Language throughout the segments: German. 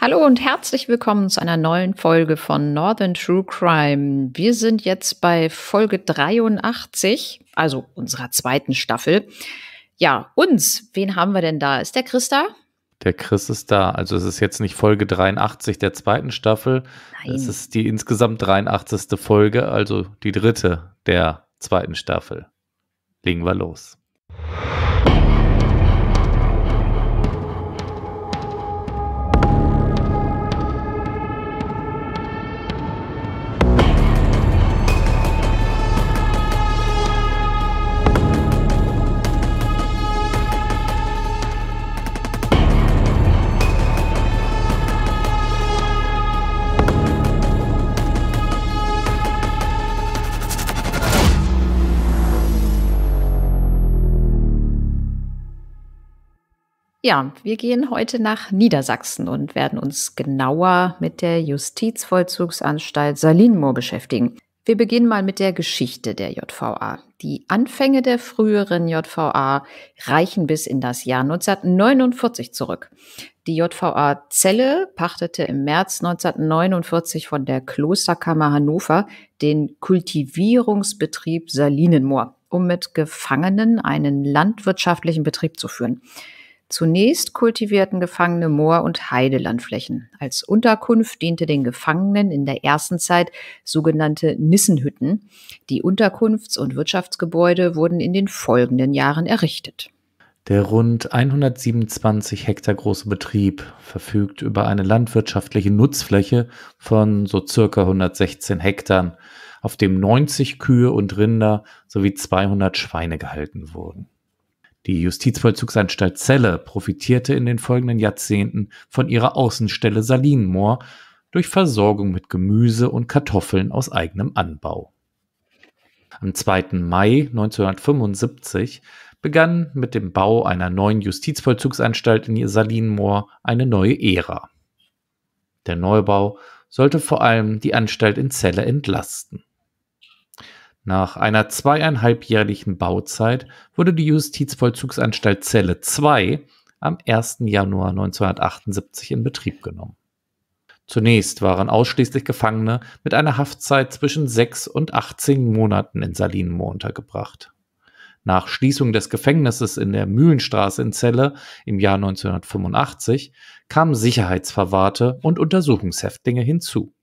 Hallo und herzlich willkommen zu einer neuen Folge von Northern True Crime. Wir sind jetzt bei Folge 83, also unserer zweiten Staffel. Ja, uns, wen haben wir denn da? Ist der Chris da? Der Chris ist da. Also es ist jetzt nicht Folge 83 der zweiten Staffel. Nein. Es ist die insgesamt 83. Folge, also die dritte der zweiten Staffel. Legen wir los. Ja, wir gehen heute nach Niedersachsen und werden uns genauer mit der Justizvollzugsanstalt Salinmoor beschäftigen. Wir beginnen mal mit der Geschichte der JVA. Die Anfänge der früheren JVA reichen bis in das Jahr 1949 zurück. Die JVA Zelle pachtete im März 1949 von der Klosterkammer Hannover den Kultivierungsbetrieb Salinenmoor, um mit Gefangenen einen landwirtschaftlichen Betrieb zu führen. Zunächst kultivierten Gefangene Moor- und Heidelandflächen. Als Unterkunft diente den Gefangenen in der ersten Zeit sogenannte Nissenhütten. Die Unterkunfts- und Wirtschaftsgebäude wurden in den folgenden Jahren errichtet. Der rund 127 Hektar große Betrieb verfügt über eine landwirtschaftliche Nutzfläche von so circa 116 Hektar, auf dem 90 Kühe und Rinder sowie 200 Schweine gehalten wurden. Die Justizvollzugsanstalt Celle profitierte in den folgenden Jahrzehnten von ihrer Außenstelle Salinenmoor durch Versorgung mit Gemüse und Kartoffeln aus eigenem Anbau. Am 2. Mai 1975 begann mit dem Bau einer neuen Justizvollzugsanstalt in Salinenmoor eine neue Ära. Der Neubau sollte vor allem die Anstalt in Celle entlasten. Nach einer zweieinhalbjährlichen Bauzeit wurde die Justizvollzugsanstalt Zelle 2 am 1. Januar 1978 in Betrieb genommen. Zunächst waren ausschließlich Gefangene mit einer Haftzeit zwischen 6 und 18 Monaten in Salinmo untergebracht. Nach Schließung des Gefängnisses in der Mühlenstraße in Celle im Jahr 1985 kamen Sicherheitsverwahrte und Untersuchungshäftlinge hinzu.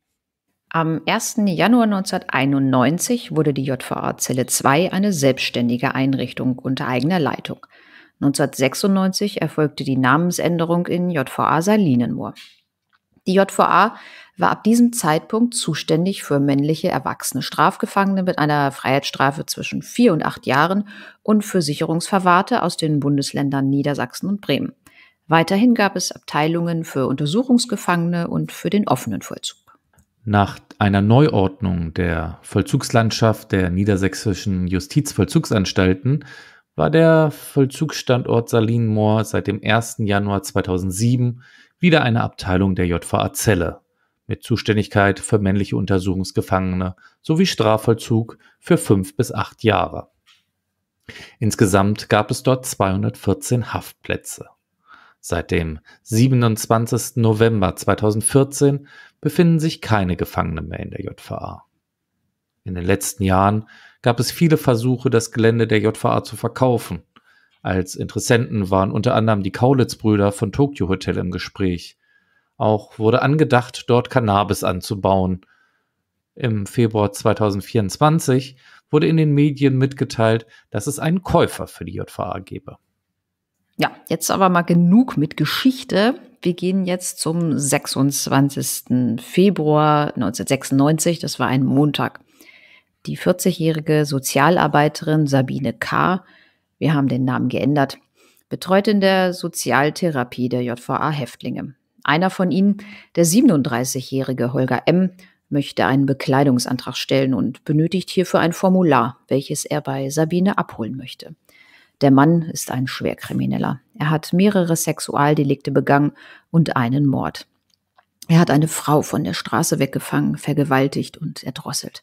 Am 1. Januar 1991 wurde die JVA Zelle 2 eine selbstständige Einrichtung unter eigener Leitung. 1996 erfolgte die Namensänderung in JVA Salinenmoor. Die JVA war ab diesem Zeitpunkt zuständig für männliche erwachsene Strafgefangene mit einer Freiheitsstrafe zwischen vier und acht Jahren und für Sicherungsverwahrte aus den Bundesländern Niedersachsen und Bremen. Weiterhin gab es Abteilungen für Untersuchungsgefangene und für den offenen Vollzug. Nach einer Neuordnung der Vollzugslandschaft der niedersächsischen Justizvollzugsanstalten war der Vollzugsstandort Salinmoor seit dem 1. Januar 2007 wieder eine Abteilung der JVA Zelle mit Zuständigkeit für männliche Untersuchungsgefangene sowie Strafvollzug für fünf bis acht Jahre. Insgesamt gab es dort 214 Haftplätze. Seit dem 27. November 2014 befinden sich keine Gefangenen mehr in der JVA. In den letzten Jahren gab es viele Versuche, das Gelände der JVA zu verkaufen. Als Interessenten waren unter anderem die Kaulitz-Brüder von Tokyo Hotel im Gespräch. Auch wurde angedacht, dort Cannabis anzubauen. Im Februar 2024 wurde in den Medien mitgeteilt, dass es einen Käufer für die JVA gebe. Ja, jetzt aber mal genug mit Geschichte. Wir gehen jetzt zum 26. Februar 1996, das war ein Montag. Die 40-jährige Sozialarbeiterin Sabine K., wir haben den Namen geändert, betreut in der Sozialtherapie der JVA Häftlinge. Einer von ihnen, der 37-jährige Holger M., möchte einen Bekleidungsantrag stellen und benötigt hierfür ein Formular, welches er bei Sabine abholen möchte. Der Mann ist ein Schwerkrimineller. Er hat mehrere Sexualdelikte begangen und einen Mord. Er hat eine Frau von der Straße weggefangen, vergewaltigt und erdrosselt.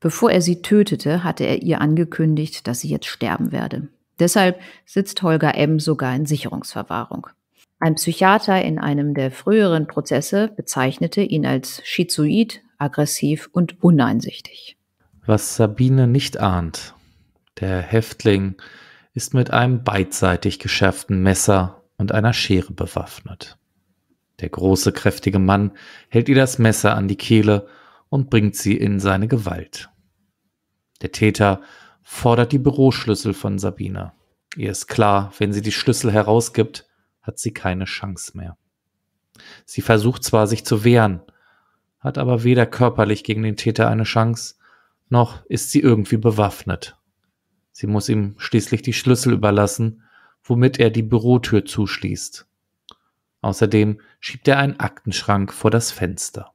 Bevor er sie tötete, hatte er ihr angekündigt, dass sie jetzt sterben werde. Deshalb sitzt Holger M. sogar in Sicherungsverwahrung. Ein Psychiater in einem der früheren Prozesse bezeichnete ihn als schizoid, aggressiv und uneinsichtig. Was Sabine nicht ahnt, der Häftling ist mit einem beidseitig geschärften Messer und einer Schere bewaffnet. Der große, kräftige Mann hält ihr das Messer an die Kehle und bringt sie in seine Gewalt. Der Täter fordert die Büroschlüssel von Sabine. Ihr ist klar, wenn sie die Schlüssel herausgibt, hat sie keine Chance mehr. Sie versucht zwar, sich zu wehren, hat aber weder körperlich gegen den Täter eine Chance, noch ist sie irgendwie bewaffnet. Sie muss ihm schließlich die Schlüssel überlassen, womit er die Bürotür zuschließt. Außerdem schiebt er einen Aktenschrank vor das Fenster.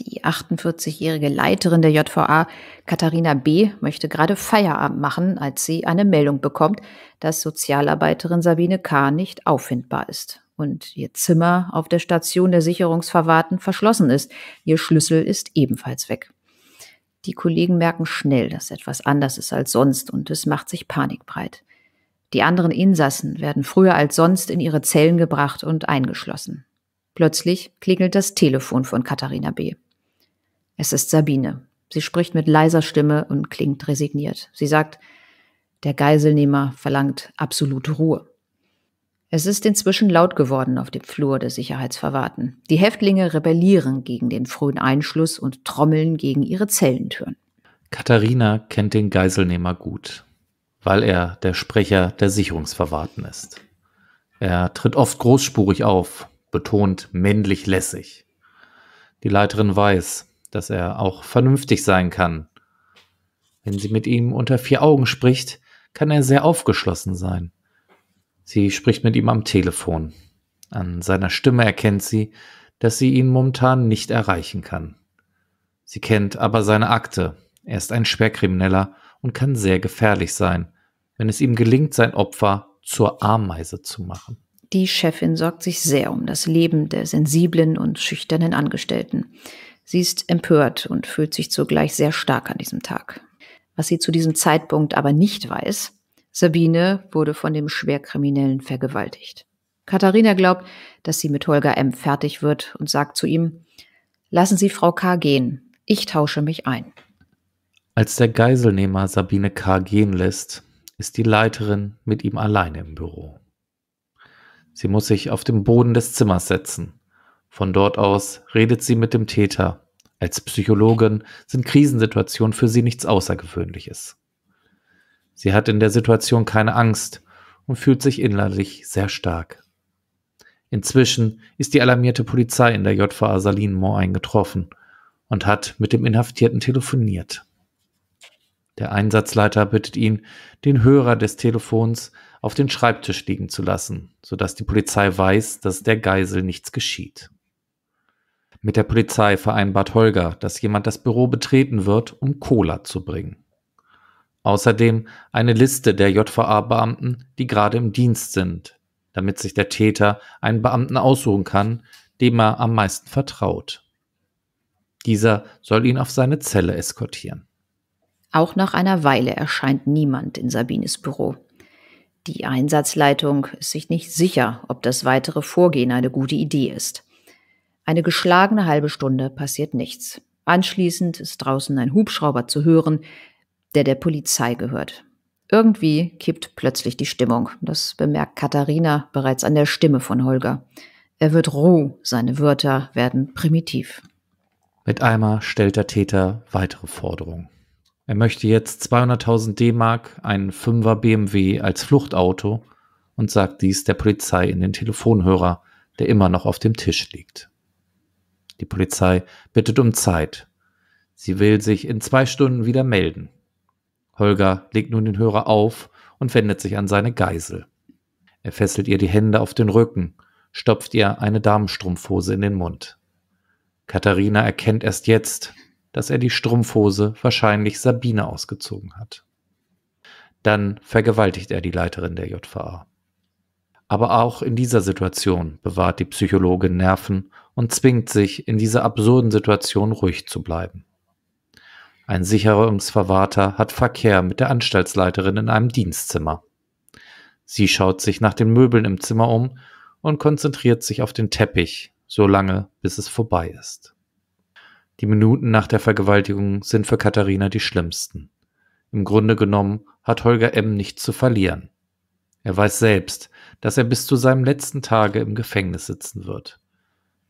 Die 48-jährige Leiterin der JVA, Katharina B., möchte gerade Feierabend machen, als sie eine Meldung bekommt, dass Sozialarbeiterin Sabine K. nicht auffindbar ist und ihr Zimmer auf der Station der Sicherungsverwahrten verschlossen ist. Ihr Schlüssel ist ebenfalls weg. Die Kollegen merken schnell, dass etwas anders ist als sonst und es macht sich Panik breit. Die anderen Insassen werden früher als sonst in ihre Zellen gebracht und eingeschlossen. Plötzlich klingelt das Telefon von Katharina B. Es ist Sabine. Sie spricht mit leiser Stimme und klingt resigniert. Sie sagt, der Geiselnehmer verlangt absolute Ruhe. Es ist inzwischen laut geworden auf dem Flur der Sicherheitsverwahrten. Die Häftlinge rebellieren gegen den frühen Einschluss und trommeln gegen ihre Zellentüren. Katharina kennt den Geiselnehmer gut, weil er der Sprecher der Sicherungsverwahrten ist. Er tritt oft großspurig auf, betont männlich lässig. Die Leiterin weiß, dass er auch vernünftig sein kann. Wenn sie mit ihm unter vier Augen spricht, kann er sehr aufgeschlossen sein. Sie spricht mit ihm am Telefon. An seiner Stimme erkennt sie, dass sie ihn momentan nicht erreichen kann. Sie kennt aber seine Akte. Er ist ein Schwerkrimineller und kann sehr gefährlich sein, wenn es ihm gelingt, sein Opfer zur Ameise zu machen. Die Chefin sorgt sich sehr um das Leben der sensiblen und schüchternen Angestellten. Sie ist empört und fühlt sich zugleich sehr stark an diesem Tag. Was sie zu diesem Zeitpunkt aber nicht weiß, Sabine wurde von dem Schwerkriminellen vergewaltigt. Katharina glaubt, dass sie mit Holger M. fertig wird und sagt zu ihm, lassen Sie Frau K. gehen, ich tausche mich ein. Als der Geiselnehmer Sabine K. gehen lässt, ist die Leiterin mit ihm alleine im Büro. Sie muss sich auf den Boden des Zimmers setzen. Von dort aus redet sie mit dem Täter. Als Psychologin sind Krisensituationen für sie nichts Außergewöhnliches. Sie hat in der Situation keine Angst und fühlt sich innerlich sehr stark. Inzwischen ist die alarmierte Polizei in der JVA Salinmoor eingetroffen und hat mit dem Inhaftierten telefoniert. Der Einsatzleiter bittet ihn, den Hörer des Telefons auf den Schreibtisch liegen zu lassen, sodass die Polizei weiß, dass der Geisel nichts geschieht. Mit der Polizei vereinbart Holger, dass jemand das Büro betreten wird, um Cola zu bringen. Außerdem eine Liste der JVA-Beamten, die gerade im Dienst sind, damit sich der Täter einen Beamten aussuchen kann, dem er am meisten vertraut. Dieser soll ihn auf seine Zelle eskortieren. Auch nach einer Weile erscheint niemand in Sabines Büro. Die Einsatzleitung ist sich nicht sicher, ob das weitere Vorgehen eine gute Idee ist. Eine geschlagene halbe Stunde passiert nichts. Anschließend ist draußen ein Hubschrauber zu hören, der der Polizei gehört. Irgendwie kippt plötzlich die Stimmung. Das bemerkt Katharina bereits an der Stimme von Holger. Er wird roh, seine Wörter werden primitiv. Mit einmal stellt der Täter weitere Forderungen. Er möchte jetzt 200.000 D-Mark, einen 5er BMW als Fluchtauto und sagt dies der Polizei in den Telefonhörer, der immer noch auf dem Tisch liegt. Die Polizei bittet um Zeit. Sie will sich in zwei Stunden wieder melden. Holger legt nun den Hörer auf und wendet sich an seine Geisel. Er fesselt ihr die Hände auf den Rücken, stopft ihr eine Damenstrumpfhose in den Mund. Katharina erkennt erst jetzt, dass er die Strumpfhose wahrscheinlich Sabine ausgezogen hat. Dann vergewaltigt er die Leiterin der JVA. Aber auch in dieser Situation bewahrt die Psychologin Nerven und zwingt sich, in dieser absurden Situation ruhig zu bleiben. Ein Sicherungsverwahrter hat Verkehr mit der Anstaltsleiterin in einem Dienstzimmer. Sie schaut sich nach den Möbeln im Zimmer um und konzentriert sich auf den Teppich, so lange, bis es vorbei ist. Die Minuten nach der Vergewaltigung sind für Katharina die schlimmsten. Im Grunde genommen hat Holger M. nichts zu verlieren. Er weiß selbst, dass er bis zu seinem letzten Tage im Gefängnis sitzen wird,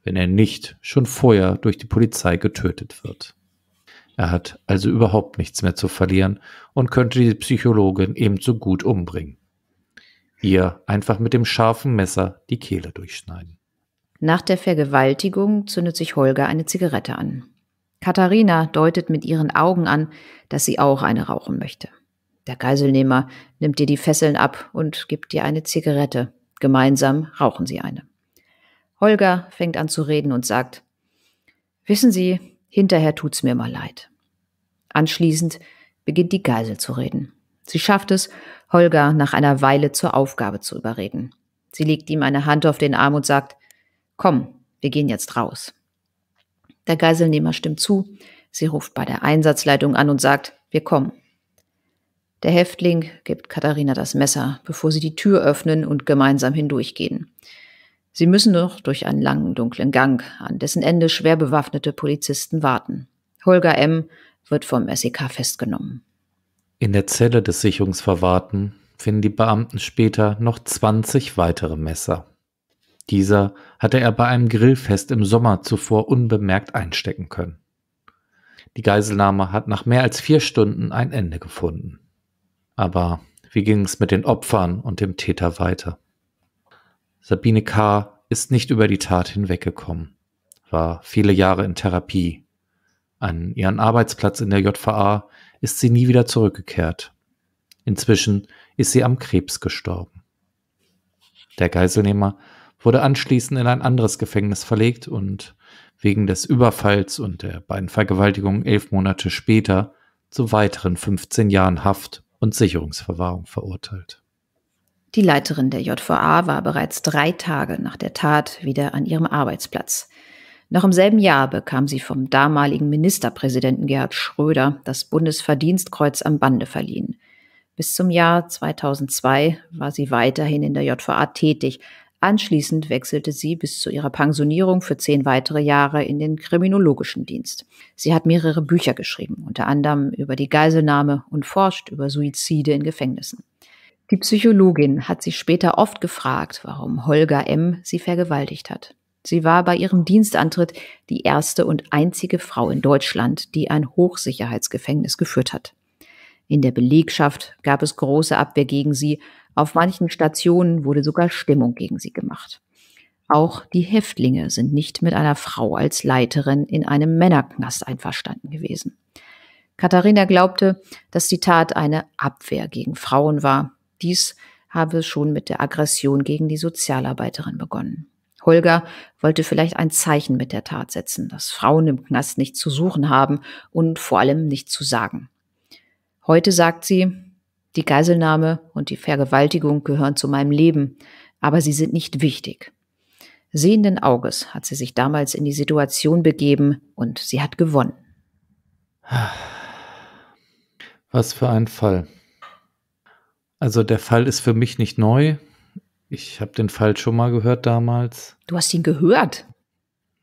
wenn er nicht schon vorher durch die Polizei getötet wird. Er hat also überhaupt nichts mehr zu verlieren und könnte die Psychologin ebenso gut umbringen. Ihr einfach mit dem scharfen Messer die Kehle durchschneiden. Nach der Vergewaltigung zündet sich Holger eine Zigarette an. Katharina deutet mit ihren Augen an, dass sie auch eine rauchen möchte. Der Geiselnehmer nimmt ihr die Fesseln ab und gibt ihr eine Zigarette. Gemeinsam rauchen sie eine. Holger fängt an zu reden und sagt, Wissen Sie, Hinterher tut's mir mal leid. Anschließend beginnt die Geisel zu reden. Sie schafft es, Holger nach einer Weile zur Aufgabe zu überreden. Sie legt ihm eine Hand auf den Arm und sagt, komm, wir gehen jetzt raus. Der Geiselnehmer stimmt zu, sie ruft bei der Einsatzleitung an und sagt, wir kommen. Der Häftling gibt Katharina das Messer, bevor sie die Tür öffnen und gemeinsam hindurchgehen. Sie müssen noch durch einen langen, dunklen Gang, an dessen Ende schwer bewaffnete Polizisten warten. Holger M. wird vom SEK festgenommen. In der Zelle des Sicherungsverwahrten finden die Beamten später noch 20 weitere Messer. Dieser hatte er bei einem Grillfest im Sommer zuvor unbemerkt einstecken können. Die Geiselnahme hat nach mehr als vier Stunden ein Ende gefunden. Aber wie ging es mit den Opfern und dem Täter weiter? Sabine K. ist nicht über die Tat hinweggekommen, war viele Jahre in Therapie. An ihren Arbeitsplatz in der JVA ist sie nie wieder zurückgekehrt. Inzwischen ist sie am Krebs gestorben. Der Geiselnehmer wurde anschließend in ein anderes Gefängnis verlegt und wegen des Überfalls und der beiden Vergewaltigungen elf Monate später zu weiteren 15 Jahren Haft und Sicherungsverwahrung verurteilt. Die Leiterin der JVA war bereits drei Tage nach der Tat wieder an ihrem Arbeitsplatz. Noch im selben Jahr bekam sie vom damaligen Ministerpräsidenten Gerhard Schröder das Bundesverdienstkreuz am Bande verliehen. Bis zum Jahr 2002 war sie weiterhin in der JVA tätig. Anschließend wechselte sie bis zu ihrer Pensionierung für zehn weitere Jahre in den kriminologischen Dienst. Sie hat mehrere Bücher geschrieben, unter anderem über die Geiselnahme und forscht über Suizide in Gefängnissen. Die Psychologin hat sich später oft gefragt, warum Holger M. sie vergewaltigt hat. Sie war bei ihrem Dienstantritt die erste und einzige Frau in Deutschland, die ein Hochsicherheitsgefängnis geführt hat. In der Belegschaft gab es große Abwehr gegen sie, auf manchen Stationen wurde sogar Stimmung gegen sie gemacht. Auch die Häftlinge sind nicht mit einer Frau als Leiterin in einem Männerknast einverstanden gewesen. Katharina glaubte, dass die Tat eine Abwehr gegen Frauen war dies habe schon mit der Aggression gegen die Sozialarbeiterin begonnen. Holger wollte vielleicht ein Zeichen mit der Tat setzen, dass Frauen im Knast nichts zu suchen haben und vor allem nichts zu sagen. Heute sagt sie, die Geiselnahme und die Vergewaltigung gehören zu meinem Leben, aber sie sind nicht wichtig. Sehenden Auges hat sie sich damals in die Situation begeben und sie hat gewonnen. Was für ein Fall. Also der Fall ist für mich nicht neu. Ich habe den Fall schon mal gehört damals. Du hast ihn gehört?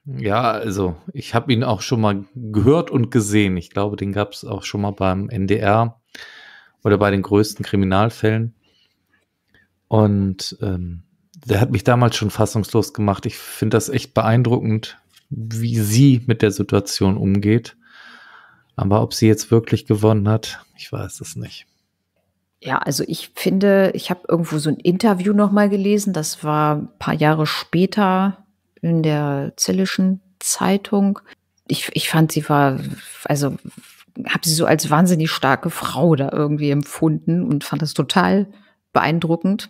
Ja, also ich habe ihn auch schon mal gehört und gesehen. Ich glaube, den gab es auch schon mal beim NDR oder bei den größten Kriminalfällen. Und ähm, der hat mich damals schon fassungslos gemacht. Ich finde das echt beeindruckend, wie sie mit der Situation umgeht. Aber ob sie jetzt wirklich gewonnen hat, ich weiß es nicht. Ja, also ich finde, ich habe irgendwo so ein Interview nochmal gelesen, das war ein paar Jahre später in der Zillischen Zeitung. Ich, ich fand, sie war, also habe sie so als wahnsinnig starke Frau da irgendwie empfunden und fand das total beeindruckend.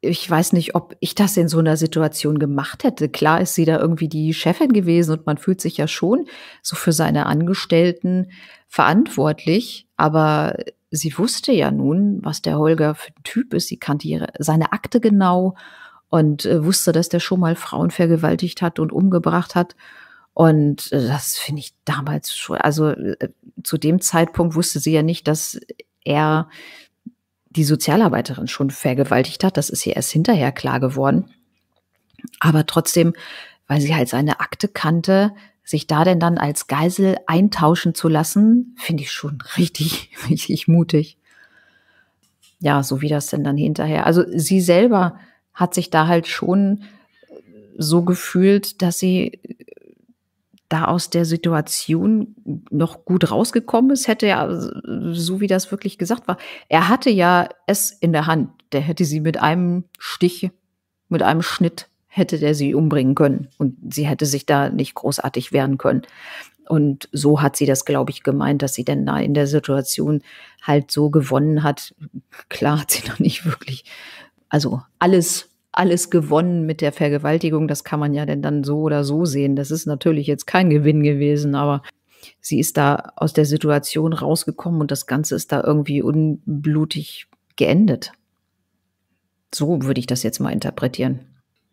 Ich weiß nicht, ob ich das in so einer Situation gemacht hätte. Klar ist sie da irgendwie die Chefin gewesen und man fühlt sich ja schon so für seine Angestellten verantwortlich, aber sie wusste ja nun, was der Holger für ein Typ ist. Sie kannte ihre, seine Akte genau und äh, wusste, dass der schon mal Frauen vergewaltigt hat und umgebracht hat. Und äh, das finde ich damals schon, also äh, zu dem Zeitpunkt wusste sie ja nicht, dass er die Sozialarbeiterin schon vergewaltigt hat. Das ist ihr erst hinterher klar geworden. Aber trotzdem, weil sie halt seine Akte kannte, sich da denn dann als Geisel eintauschen zu lassen, finde ich schon richtig, richtig mutig. Ja, so wie das denn dann hinterher. Also sie selber hat sich da halt schon äh, so gefühlt, dass sie äh, da aus der Situation noch gut rausgekommen ist, hätte ja, äh, so wie das wirklich gesagt war, er hatte ja es in der Hand. Der hätte sie mit einem Stich, mit einem Schnitt hätte der sie umbringen können und sie hätte sich da nicht großartig wehren können. Und so hat sie das, glaube ich, gemeint, dass sie denn da in der Situation halt so gewonnen hat. Klar hat sie noch nicht wirklich, also alles, alles gewonnen mit der Vergewaltigung. Das kann man ja denn dann so oder so sehen. Das ist natürlich jetzt kein Gewinn gewesen, aber sie ist da aus der Situation rausgekommen und das Ganze ist da irgendwie unblutig geendet. So würde ich das jetzt mal interpretieren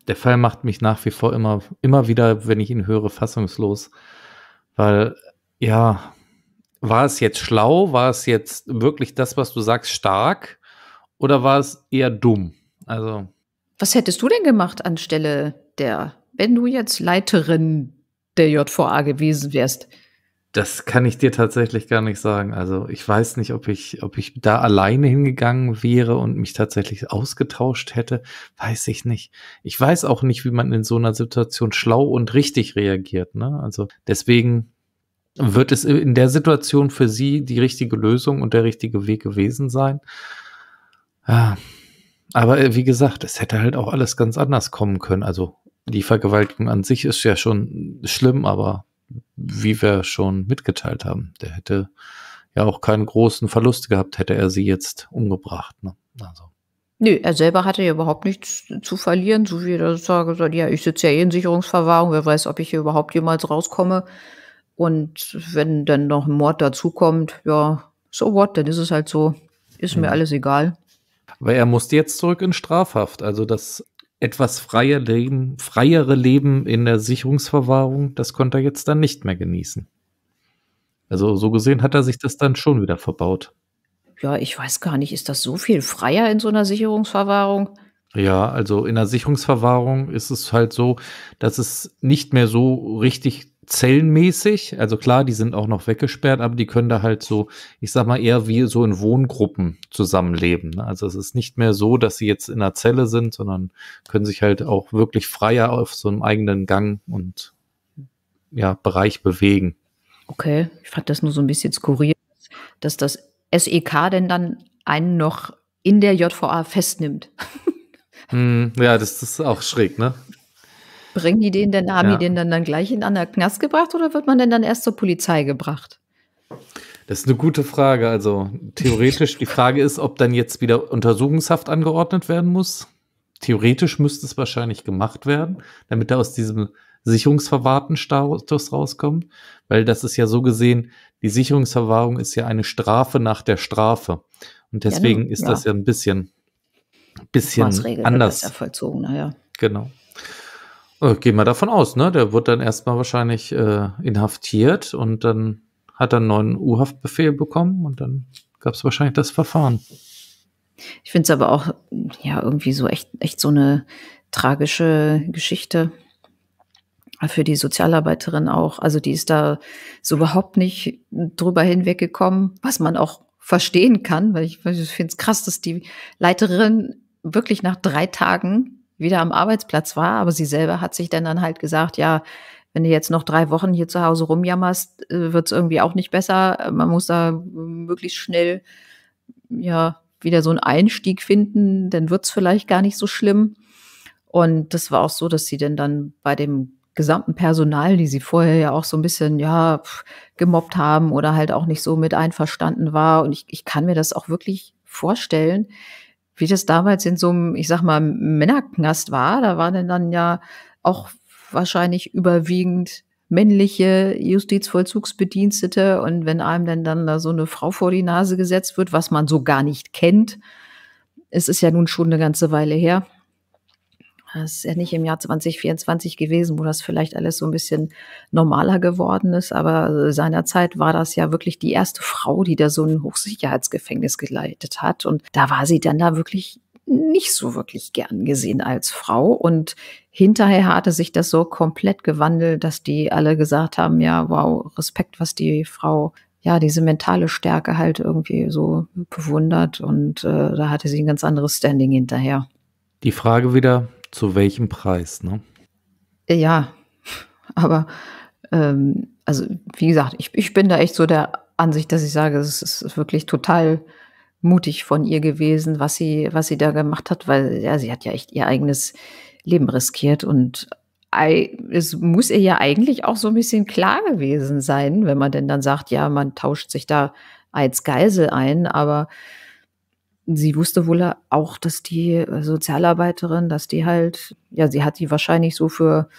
der Fall macht mich nach wie vor immer, immer wieder, wenn ich ihn höre, fassungslos. Weil, ja, war es jetzt schlau? War es jetzt wirklich das, was du sagst, stark? Oder war es eher dumm? Also. Was hättest du denn gemacht anstelle der, wenn du jetzt Leiterin der JVA gewesen wärst? Das kann ich dir tatsächlich gar nicht sagen. Also ich weiß nicht, ob ich, ob ich da alleine hingegangen wäre und mich tatsächlich ausgetauscht hätte. Weiß ich nicht. Ich weiß auch nicht, wie man in so einer Situation schlau und richtig reagiert. Ne? Also deswegen wird es in der Situation für sie die richtige Lösung und der richtige Weg gewesen sein. Ah. Aber äh, wie gesagt, es hätte halt auch alles ganz anders kommen können. Also die Vergewaltigung an sich ist ja schon schlimm, aber wie wir schon mitgeteilt haben, der hätte ja auch keinen großen Verlust gehabt, hätte er sie jetzt umgebracht. Ne? Also. Nö, er selber hatte ja überhaupt nichts zu verlieren, so wie er das gesagt hat, ja, ich sitze ja eh in Sicherungsverwahrung, wer weiß, ob ich hier überhaupt jemals rauskomme. Und wenn dann noch ein Mord dazukommt, ja, so what, dann ist es halt so, ist ja. mir hm. alles egal. Aber er musste jetzt zurück in Strafhaft, also das etwas freie Leben, freiere Leben in der Sicherungsverwahrung, das konnte er jetzt dann nicht mehr genießen. Also so gesehen hat er sich das dann schon wieder verbaut. Ja, ich weiß gar nicht, ist das so viel freier in so einer Sicherungsverwahrung? Ja, also in der Sicherungsverwahrung ist es halt so, dass es nicht mehr so richtig zellenmäßig. Also klar, die sind auch noch weggesperrt, aber die können da halt so, ich sag mal, eher wie so in Wohngruppen zusammenleben. Ne? Also es ist nicht mehr so, dass sie jetzt in einer Zelle sind, sondern können sich halt auch wirklich freier auf so einem eigenen Gang und ja, Bereich bewegen. Okay, ich fand das nur so ein bisschen skurril, dass das SEK denn dann einen noch in der JVA festnimmt. Hm, ja, das, das ist auch schräg, ne? Bringen die den denn, haben ja. die den dann, dann gleich in anderen Knast gebracht oder wird man denn dann erst zur Polizei gebracht? Das ist eine gute Frage. Also theoretisch, die Frage ist, ob dann jetzt wieder Untersuchungshaft angeordnet werden muss. Theoretisch müsste es wahrscheinlich gemacht werden, damit er aus diesem sicherungsverwahrten Status rauskommt, weil das ist ja so gesehen, die Sicherungsverwahrung ist ja eine Strafe nach der Strafe. Und deswegen ja, ne, ist ja. das ja ein bisschen, bisschen anders. vollzogen, naja. Genau. Äh, Gehen wir davon aus, ne? Der wird dann erstmal wahrscheinlich äh, inhaftiert und dann hat er einen neuen U-Haftbefehl bekommen und dann gab es wahrscheinlich das Verfahren. Ich finde es aber auch ja irgendwie so echt, echt so eine tragische Geschichte für die Sozialarbeiterin auch. Also die ist da so überhaupt nicht drüber hinweggekommen, was man auch verstehen kann, weil ich, ich finde es krass, dass die Leiterin wirklich nach drei Tagen wieder am Arbeitsplatz war, aber sie selber hat sich dann dann halt gesagt, ja, wenn du jetzt noch drei Wochen hier zu Hause rumjammerst, äh, wird es irgendwie auch nicht besser. Äh, man muss da äh, möglichst schnell ja wieder so einen Einstieg finden, dann wird es vielleicht gar nicht so schlimm. Und das war auch so, dass sie denn dann bei dem gesamten Personal, die sie vorher ja auch so ein bisschen, ja, gemobbt haben oder halt auch nicht so mit einverstanden war. Und ich, ich kann mir das auch wirklich vorstellen, wie das damals in so einem, ich sag mal, Männerknast war. Da waren dann ja auch wahrscheinlich überwiegend männliche Justizvollzugsbedienstete. Und wenn einem denn dann da so eine Frau vor die Nase gesetzt wird, was man so gar nicht kennt, es ist ja nun schon eine ganze Weile her, das ist ja nicht im Jahr 2024 gewesen, wo das vielleicht alles so ein bisschen normaler geworden ist, aber seinerzeit war das ja wirklich die erste Frau, die da so ein Hochsicherheitsgefängnis geleitet hat. Und da war sie dann da wirklich nicht so wirklich gern gesehen als Frau. Und hinterher hatte sich das so komplett gewandelt, dass die alle gesagt haben, ja, wow, Respekt, was die Frau ja, diese mentale Stärke halt irgendwie so bewundert und äh, da hatte sie ein ganz anderes Standing hinterher. Die Frage wieder, zu welchem Preis, ne? Ja, aber ähm, also wie gesagt, ich, ich bin da echt so der Ansicht, dass ich sage, es ist wirklich total mutig von ihr gewesen, was sie, was sie da gemacht hat, weil ja, sie hat ja echt ihr eigenes Leben riskiert und es muss ihr ja eigentlich auch so ein bisschen klar gewesen sein, wenn man denn dann sagt, ja, man tauscht sich da als Geisel ein, aber sie wusste wohl auch, dass die äh, Sozialarbeiterin, dass die halt, ja, sie hat die wahrscheinlich so für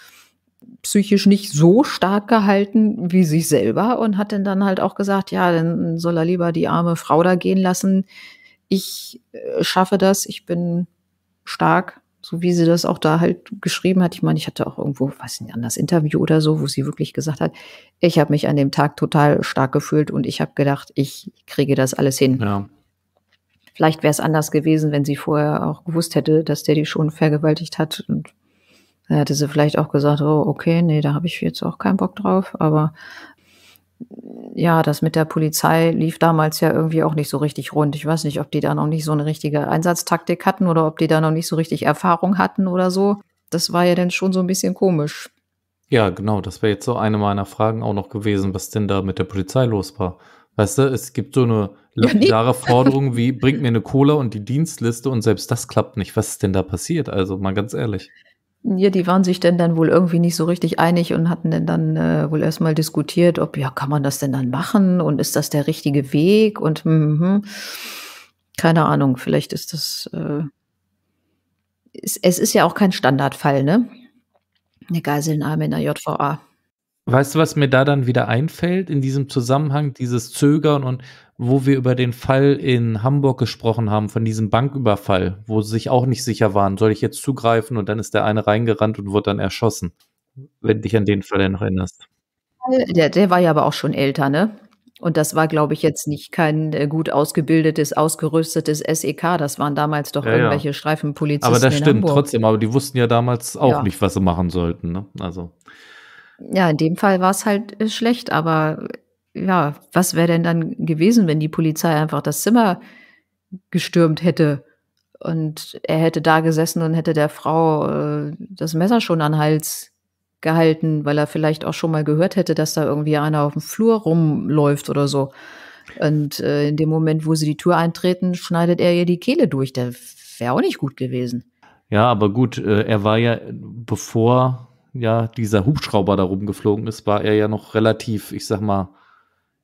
psychisch nicht so stark gehalten wie sich selber und hat dann halt auch gesagt, ja, dann soll er lieber die arme Frau da gehen lassen. Ich äh, schaffe das, ich bin stark, so wie sie das auch da halt geschrieben hat. Ich meine, ich hatte auch irgendwo, weiß nicht, anders Interview oder so, wo sie wirklich gesagt hat, ich habe mich an dem Tag total stark gefühlt und ich habe gedacht, ich kriege das alles hin. Ja vielleicht wäre es anders gewesen, wenn sie vorher auch gewusst hätte, dass der die schon vergewaltigt hat. Und dann hätte sie vielleicht auch gesagt, oh, okay, nee, da habe ich jetzt auch keinen Bock drauf. Aber ja, das mit der Polizei lief damals ja irgendwie auch nicht so richtig rund. Ich weiß nicht, ob die da noch nicht so eine richtige Einsatztaktik hatten oder ob die da noch nicht so richtig Erfahrung hatten oder so. Das war ja dann schon so ein bisschen komisch. Ja, genau. Das wäre jetzt so eine meiner Fragen auch noch gewesen, was denn da mit der Polizei los war. Weißt du, es gibt so eine ja, Forderungen wie bringt mir eine Cola und die Dienstliste und selbst das klappt nicht. Was ist denn da passiert? Also mal ganz ehrlich. Ja, die waren sich denn dann wohl irgendwie nicht so richtig einig und hatten denn dann äh, wohl erstmal diskutiert, ob ja, kann man das denn dann machen und ist das der richtige Weg und mh, mh. keine Ahnung, vielleicht ist das äh, es, es ist ja auch kein Standardfall, ne? Eine Geiselnahme in der JVA. Weißt du, was mir da dann wieder einfällt in diesem Zusammenhang, dieses Zögern und wo wir über den Fall in Hamburg gesprochen haben, von diesem Banküberfall, wo sie sich auch nicht sicher waren, soll ich jetzt zugreifen? Und dann ist der eine reingerannt und wurde dann erschossen, wenn dich an den Fall noch erinnerst. Äh, der, der war ja aber auch schon älter, ne? Und das war, glaube ich, jetzt nicht kein äh, gut ausgebildetes, ausgerüstetes SEK. Das waren damals doch ja, irgendwelche ja. Streifenpolizisten. Aber das stimmt Hamburg. trotzdem. Aber die wussten ja damals auch ja. nicht, was sie machen sollten. Ne? Also. Ja, in dem Fall war es halt äh, schlecht. Aber ja, was wäre denn dann gewesen, wenn die Polizei einfach das Zimmer gestürmt hätte und er hätte da gesessen und hätte der Frau äh, das Messer schon an den Hals gehalten, weil er vielleicht auch schon mal gehört hätte, dass da irgendwie einer auf dem Flur rumläuft oder so. Und äh, in dem Moment, wo sie die Tür eintreten, schneidet er ihr die Kehle durch. Der wäre auch nicht gut gewesen. Ja, aber gut, äh, er war ja, bevor ja dieser Hubschrauber da rumgeflogen ist, war er ja noch relativ, ich sag mal,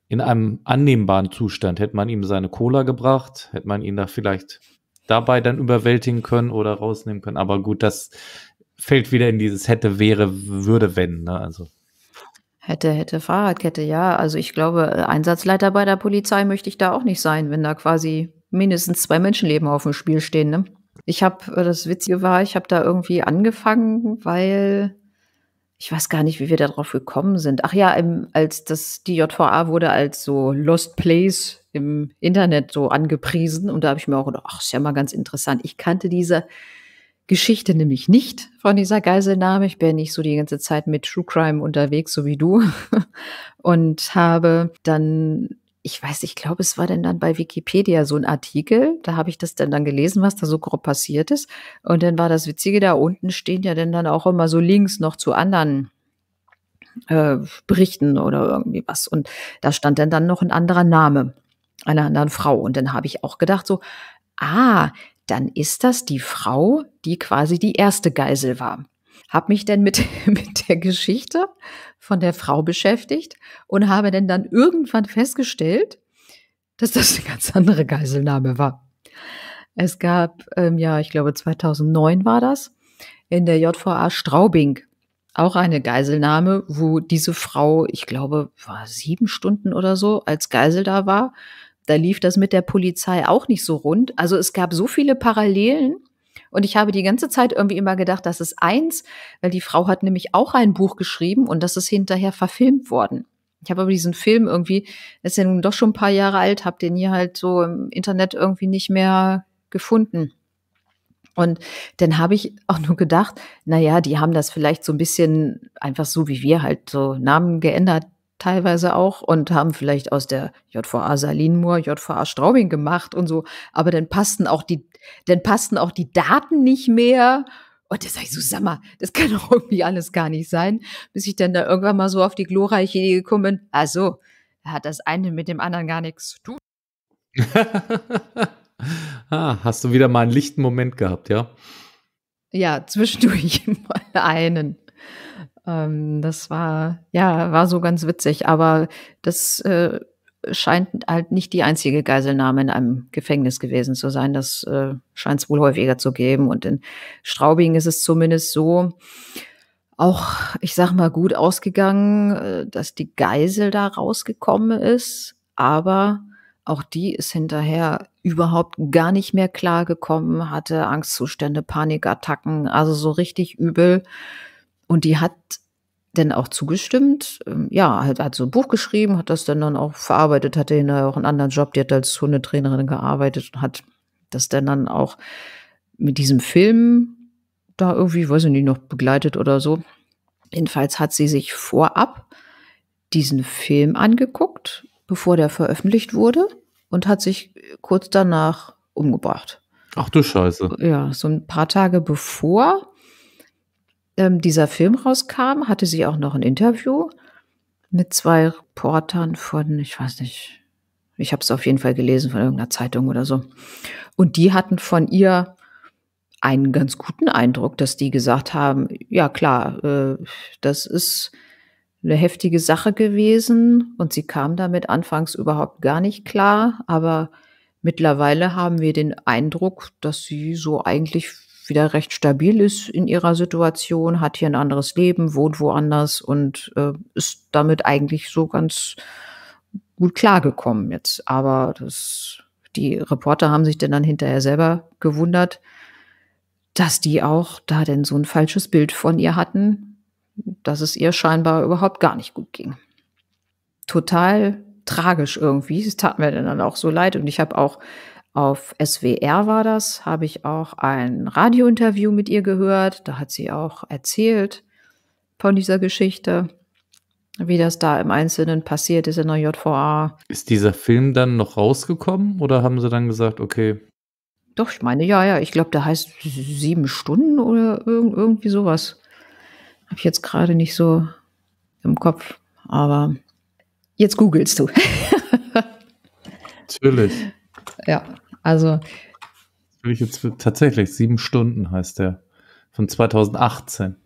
in einem annehmbaren Zustand. Hätte man ihm seine Cola gebracht, hätte man ihn da vielleicht dabei dann überwältigen können oder rausnehmen können. Aber gut, das fällt wieder in dieses hätte, wäre, würde, wenn. Ne? Also. Hätte, hätte, Fahrradkette, ja. Also ich glaube, Einsatzleiter bei der Polizei möchte ich da auch nicht sein, wenn da quasi mindestens zwei Menschenleben auf dem Spiel stehen. Ne? Ich habe, äh, das Witzige war, ich habe da irgendwie angefangen, weil ich weiß gar nicht, wie wir darauf gekommen sind. Ach ja, im, als das die JVA wurde als so Lost Place im Internet so angepriesen und da habe ich mir auch gedacht, ach, ist ja mal ganz interessant. Ich kannte diese Geschichte nämlich nicht von dieser Geiselnahme. Ich bin nicht so die ganze Zeit mit True Crime unterwegs, so wie du und habe dann ich weiß, ich glaube, es war denn dann bei Wikipedia so ein Artikel, da habe ich das denn dann gelesen, was da so grob passiert ist. Und dann war das Witzige, da unten stehen ja denn dann auch immer so Links noch zu anderen äh, Berichten oder irgendwie was. Und da stand dann dann noch ein anderer Name einer anderen Frau. Und dann habe ich auch gedacht so, ah, dann ist das die Frau, die quasi die erste Geisel war habe mich denn mit, mit der Geschichte von der Frau beschäftigt und habe denn dann irgendwann festgestellt, dass das eine ganz andere Geiselnahme war. Es gab, ähm, ja, ich glaube 2009 war das, in der JVA Straubing auch eine Geiselnahme, wo diese Frau, ich glaube, war sieben Stunden oder so als Geisel da war. Da lief das mit der Polizei auch nicht so rund. Also es gab so viele Parallelen und ich habe die ganze Zeit irgendwie immer gedacht, das ist eins, weil die Frau hat nämlich auch ein Buch geschrieben und das ist hinterher verfilmt worden. Ich habe aber diesen Film irgendwie, ist ja nun doch schon ein paar Jahre alt, habe den hier halt so im Internet irgendwie nicht mehr gefunden. Und dann habe ich auch nur gedacht, na ja, die haben das vielleicht so ein bisschen einfach so wie wir halt so Namen geändert, teilweise auch und haben vielleicht aus der JVA Salinmoor JVA Straubing gemacht und so, aber dann passten auch die, dann passten auch die Daten nicht mehr. Und das sag ich so, sag mal, das kann doch irgendwie alles gar nicht sein, bis ich dann da irgendwann mal so auf die glorreiche Idee gekommen bin. Also, da hat das eine mit dem anderen gar nichts zu tun. ah, hast du wieder mal einen lichten Moment gehabt, ja? Ja, zwischendurch mal einen. Ähm, das war, ja, war so ganz witzig, aber das äh, scheint halt nicht die einzige Geiselnahme in einem Gefängnis gewesen zu sein. Das äh, scheint es wohl häufiger zu geben. Und in Straubing ist es zumindest so, auch, ich sag mal, gut ausgegangen, äh, dass die Geisel da rausgekommen ist, aber auch die ist hinterher überhaupt gar nicht mehr klargekommen, hatte Angstzustände, Panikattacken, also so richtig übel. Und die hat dann auch zugestimmt. Ähm, ja, hat, hat so ein Buch geschrieben, hat das dann, dann auch verarbeitet, hatte hinterher auch einen anderen Job. Die hat als Hundetrainerin gearbeitet und hat das dann, dann auch mit diesem Film da irgendwie, weiß ich nicht, noch begleitet oder so. Jedenfalls hat sie sich vorab diesen Film angeguckt, bevor der veröffentlicht wurde und hat sich kurz danach umgebracht. Ach du Scheiße. Ja, so ein paar Tage bevor ähm, dieser Film rauskam, hatte sie auch noch ein Interview mit zwei Reportern von, ich weiß nicht, ich habe es auf jeden Fall gelesen von irgendeiner Zeitung oder so. Und die hatten von ihr einen ganz guten Eindruck, dass die gesagt haben, ja klar, äh, das ist eine heftige Sache gewesen und sie kam damit anfangs überhaupt gar nicht klar, aber mittlerweile haben wir den Eindruck, dass sie so eigentlich wieder recht stabil ist in ihrer Situation, hat hier ein anderes Leben, wohnt woanders und äh, ist damit eigentlich so ganz gut klargekommen jetzt. Aber das, die Reporter haben sich denn dann hinterher selber gewundert, dass die auch da denn so ein falsches Bild von ihr hatten, dass es ihr scheinbar überhaupt gar nicht gut ging. Total tragisch irgendwie. Es tat mir dann auch so leid und ich habe auch auf SWR war das, habe ich auch ein Radiointerview mit ihr gehört. Da hat sie auch erzählt von dieser Geschichte, wie das da im Einzelnen passiert ist in der JVA. Ist dieser Film dann noch rausgekommen oder haben sie dann gesagt, okay? Doch, ich meine, ja, ja, ich glaube, der heißt sieben Stunden oder irg irgendwie sowas. Habe ich jetzt gerade nicht so im Kopf, aber jetzt googelst du. Natürlich. Ja. Also. Ich jetzt tatsächlich sieben Stunden heißt der. Von 2018.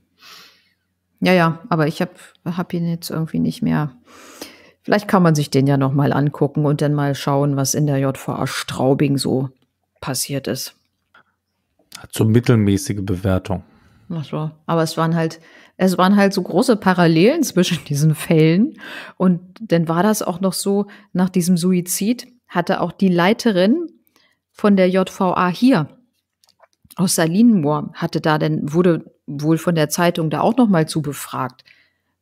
Ja, ja, aber ich habe hab ihn jetzt irgendwie nicht mehr. Vielleicht kann man sich den ja nochmal angucken und dann mal schauen, was in der JVA Straubing so passiert ist. Hat so mittelmäßige Bewertung. Ach so. Aber es waren halt, es waren halt so große Parallelen zwischen diesen Fällen. Und dann war das auch noch so, nach diesem Suizid hatte auch die Leiterin von der JVA hier aus Salinenmoor hatte da denn, wurde wohl von der Zeitung da auch noch mal zu befragt,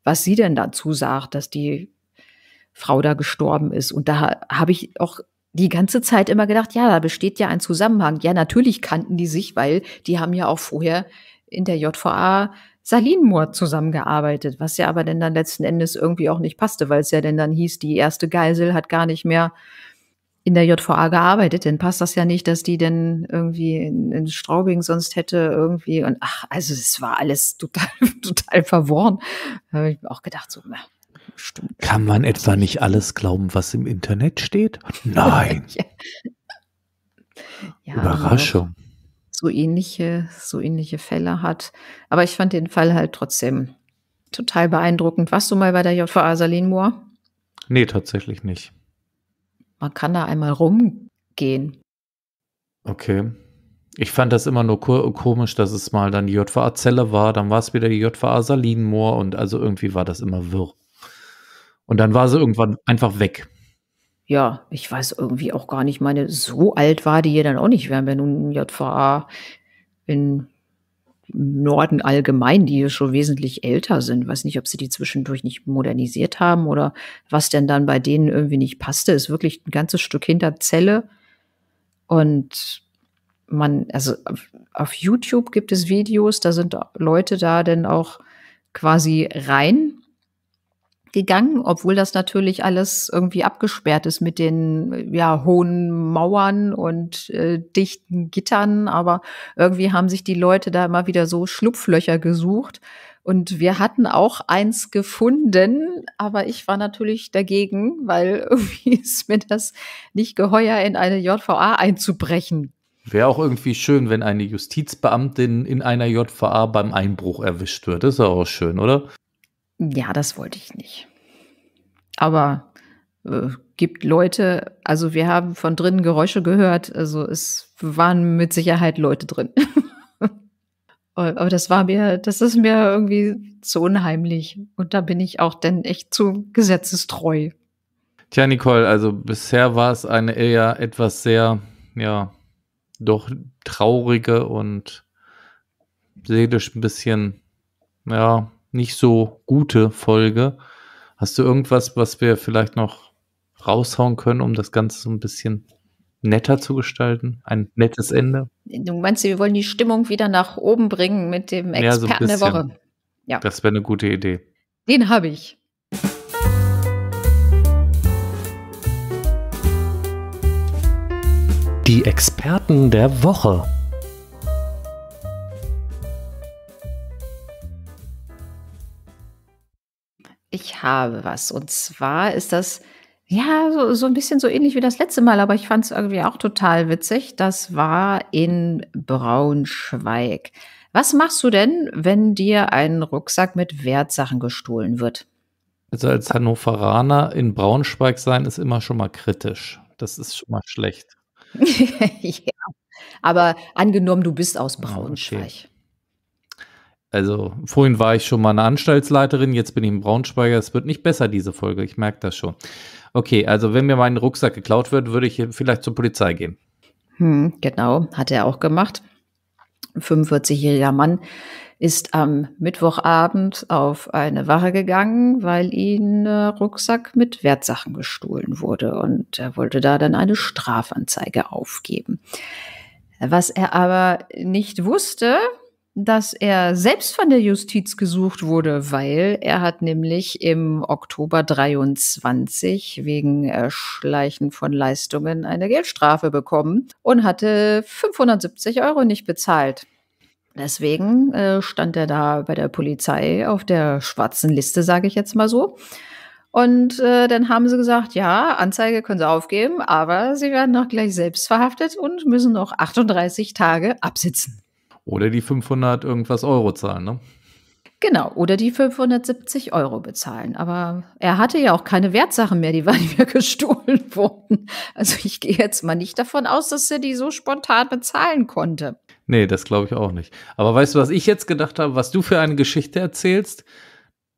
was sie denn dazu sagt, dass die Frau da gestorben ist. Und da habe ich auch die ganze Zeit immer gedacht, ja, da besteht ja ein Zusammenhang. Ja, natürlich kannten die sich, weil die haben ja auch vorher in der JVA Salinenmoor zusammengearbeitet, was ja aber dann, dann letzten Endes irgendwie auch nicht passte, weil es ja dann dann hieß, die erste Geisel hat gar nicht mehr in der JVA gearbeitet, dann passt das ja nicht, dass die denn irgendwie in, Straubing sonst hätte irgendwie und ach, also es war alles total, total verworren. Da habe ich mir auch gedacht, so, na, stimmt. Kann man etwa nicht alles glauben, was im Internet steht? Nein. ja, Überraschung. So ähnliche, so ähnliche Fälle hat. Aber ich fand den Fall halt trotzdem total beeindruckend. Warst du mal bei der JVA Salin Salinmoor? Nee, tatsächlich nicht. Man kann da einmal rumgehen. Okay. Ich fand das immer nur komisch, dass es mal dann die JVA Zelle war, dann war es wieder die JVA Salinenmoor und also irgendwie war das immer wirr. Und dann war sie irgendwann einfach weg. Ja, ich weiß irgendwie auch gar nicht, meine, so alt war die hier dann auch nicht. Wir haben ja nun JVA in Norden allgemein, die hier schon wesentlich älter sind. Weiß nicht, ob sie die zwischendurch nicht modernisiert haben oder was denn dann bei denen irgendwie nicht passte. Ist wirklich ein ganzes Stück hinter Zelle. Und man, also auf YouTube gibt es Videos, da sind Leute da denn auch quasi rein gegangen, obwohl das natürlich alles irgendwie abgesperrt ist mit den ja hohen Mauern und äh, dichten Gittern, aber irgendwie haben sich die Leute da immer wieder so Schlupflöcher gesucht und wir hatten auch eins gefunden, aber ich war natürlich dagegen, weil irgendwie ist mir das nicht geheuer in eine JVA einzubrechen. Wäre auch irgendwie schön, wenn eine Justizbeamtin in einer JVA beim Einbruch erwischt wird. Das ist auch schön, oder? Ja, das wollte ich nicht. Aber äh, gibt Leute, also wir haben von drinnen Geräusche gehört, also es waren mit Sicherheit Leute drin. Aber das war mir, das ist mir irgendwie zu unheimlich. Und da bin ich auch denn echt zu gesetzestreu. Tja, Nicole, also bisher war es eine eher etwas sehr, ja, doch traurige und seelisch ein bisschen, ja, nicht so gute Folge. Hast du irgendwas, was wir vielleicht noch raushauen können, um das Ganze so ein bisschen netter zu gestalten? Ein nettes Ende? Du meinst, wir wollen die Stimmung wieder nach oben bringen mit dem Experten ja, so der Woche? Ja. Das wäre eine gute Idee. Den habe ich. Die Experten der Woche. Ich habe was. Und zwar ist das, ja, so, so ein bisschen so ähnlich wie das letzte Mal, aber ich fand es irgendwie auch total witzig. Das war in Braunschweig. Was machst du denn, wenn dir ein Rucksack mit Wertsachen gestohlen wird? Also als Hannoveraner in Braunschweig sein ist immer schon mal kritisch. Das ist schon mal schlecht. ja. Aber angenommen, du bist aus ah, Braunschweig. Okay. Also, vorhin war ich schon mal eine Anstaltsleiterin, jetzt bin ich ein Braunschweiger. Es wird nicht besser, diese Folge. Ich merke das schon. Okay, also, wenn mir mein Rucksack geklaut wird, würde ich vielleicht zur Polizei gehen. Hm, genau, hat er auch gemacht. 45-jähriger Mann ist am Mittwochabend auf eine Wache gegangen, weil ihm äh, Rucksack mit Wertsachen gestohlen wurde und er wollte da dann eine Strafanzeige aufgeben. Was er aber nicht wusste, dass er selbst von der Justiz gesucht wurde, weil er hat nämlich im Oktober 23 wegen Schleichen von Leistungen eine Geldstrafe bekommen und hatte 570 Euro nicht bezahlt. Deswegen äh, stand er da bei der Polizei auf der schwarzen Liste, sage ich jetzt mal so. Und äh, dann haben sie gesagt, ja, Anzeige können sie aufgeben, aber sie werden noch gleich selbst verhaftet und müssen noch 38 Tage absitzen. Oder die 500 irgendwas Euro zahlen, ne? Genau, oder die 570 Euro bezahlen. Aber er hatte ja auch keine Wertsachen mehr, die waren mir gestohlen worden. Also ich gehe jetzt mal nicht davon aus, dass er die so spontan bezahlen konnte. Nee, das glaube ich auch nicht. Aber weißt du, was ich jetzt gedacht habe, was du für eine Geschichte erzählst?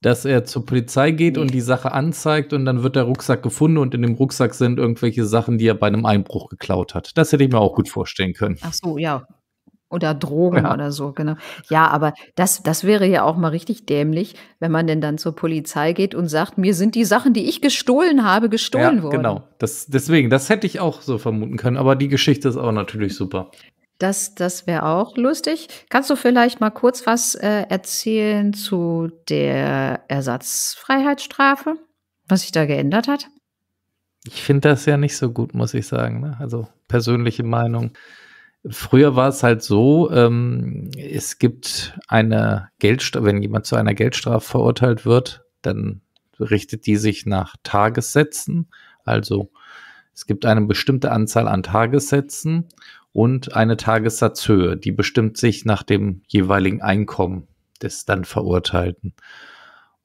Dass er zur Polizei geht nee. und die Sache anzeigt und dann wird der Rucksack gefunden und in dem Rucksack sind irgendwelche Sachen, die er bei einem Einbruch geklaut hat. Das hätte ich mir auch gut vorstellen können. Ach so, ja, oder Drogen ja. oder so, genau. Ja, aber das, das wäre ja auch mal richtig dämlich, wenn man denn dann zur Polizei geht und sagt, mir sind die Sachen, die ich gestohlen habe, gestohlen ja, worden. Genau, das, deswegen, das hätte ich auch so vermuten können, aber die Geschichte ist auch natürlich super. Das, das wäre auch lustig. Kannst du vielleicht mal kurz was äh, erzählen zu der Ersatzfreiheitsstrafe, was sich da geändert hat? Ich finde das ja nicht so gut, muss ich sagen. Ne? Also persönliche Meinung. Früher war es halt so, ähm, es gibt eine Geldstrafe, wenn jemand zu einer Geldstrafe verurteilt wird, dann richtet die sich nach Tagessätzen. Also es gibt eine bestimmte Anzahl an Tagessätzen und eine Tagessatzhöhe, die bestimmt sich nach dem jeweiligen Einkommen des dann Verurteilten.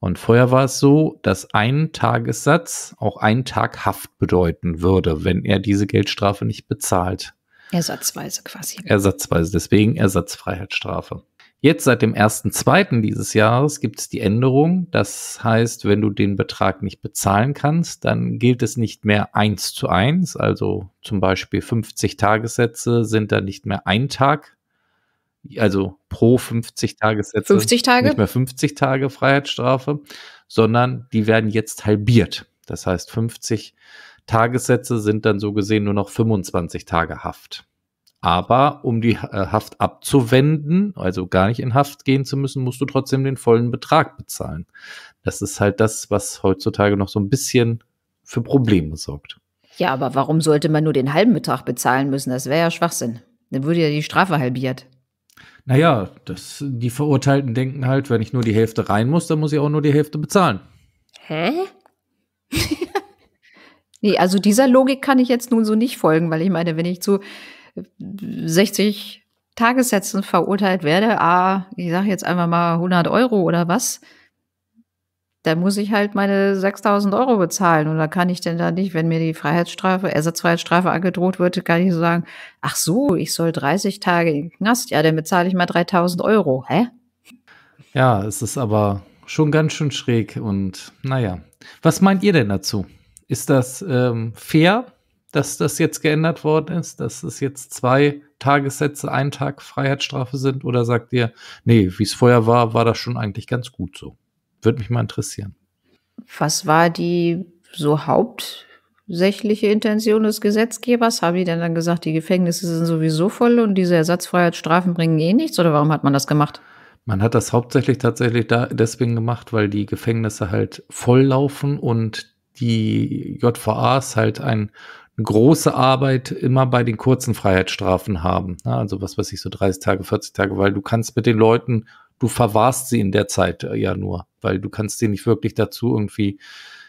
Und vorher war es so, dass ein Tagessatz auch ein Tag Haft bedeuten würde, wenn er diese Geldstrafe nicht bezahlt. Ersatzweise quasi. Ersatzweise, deswegen Ersatzfreiheitsstrafe. Jetzt seit dem 1.2. dieses Jahres gibt es die Änderung. Das heißt, wenn du den Betrag nicht bezahlen kannst, dann gilt es nicht mehr eins zu eins. Also zum Beispiel 50 Tagessätze sind dann nicht mehr ein Tag. Also pro 50 Tagessätze. 50 Tage? Nicht mehr 50 Tage Freiheitsstrafe, sondern die werden jetzt halbiert. Das heißt, 50 Tagessätze sind dann so gesehen nur noch 25 Tage Haft. Aber um die äh, Haft abzuwenden, also gar nicht in Haft gehen zu müssen, musst du trotzdem den vollen Betrag bezahlen. Das ist halt das, was heutzutage noch so ein bisschen für Probleme sorgt. Ja, aber warum sollte man nur den halben Betrag bezahlen müssen? Das wäre ja Schwachsinn. Dann würde ja die Strafe halbiert. Naja, das, die Verurteilten denken halt, wenn ich nur die Hälfte rein muss, dann muss ich auch nur die Hälfte bezahlen. Hä? Nee, also dieser Logik kann ich jetzt nun so nicht folgen, weil ich meine, wenn ich zu 60 äh, Tagessätzen verurteilt werde, ah, ich sage jetzt einfach mal 100 Euro oder was, dann muss ich halt meine 6000 Euro bezahlen. Und da kann ich denn da nicht, wenn mir die Freiheitsstrafe, Ersatzfreiheitsstrafe angedroht wird, kann ich so sagen, ach so, ich soll 30 Tage in den Knast, ja, dann bezahle ich mal 3000 Euro. Hä? Ja, es ist aber schon ganz schön schräg und naja. Was meint ihr denn dazu? Ist das ähm, fair, dass das jetzt geändert worden ist, dass es jetzt zwei Tagessätze, ein Tag Freiheitsstrafe sind? Oder sagt ihr, nee, wie es vorher war, war das schon eigentlich ganz gut so? Würde mich mal interessieren. Was war die so hauptsächliche Intention des Gesetzgebers? Haben die denn dann gesagt, die Gefängnisse sind sowieso voll und diese Ersatzfreiheitsstrafen bringen eh nichts? Oder warum hat man das gemacht? Man hat das hauptsächlich tatsächlich da deswegen gemacht, weil die Gefängnisse halt volllaufen und die JVAs halt ein, eine große Arbeit immer bei den kurzen Freiheitsstrafen haben. Ne? Also was weiß ich, so 30 Tage, 40 Tage, weil du kannst mit den Leuten, du verwahrst sie in der Zeit äh, ja nur, weil du kannst sie nicht wirklich dazu irgendwie,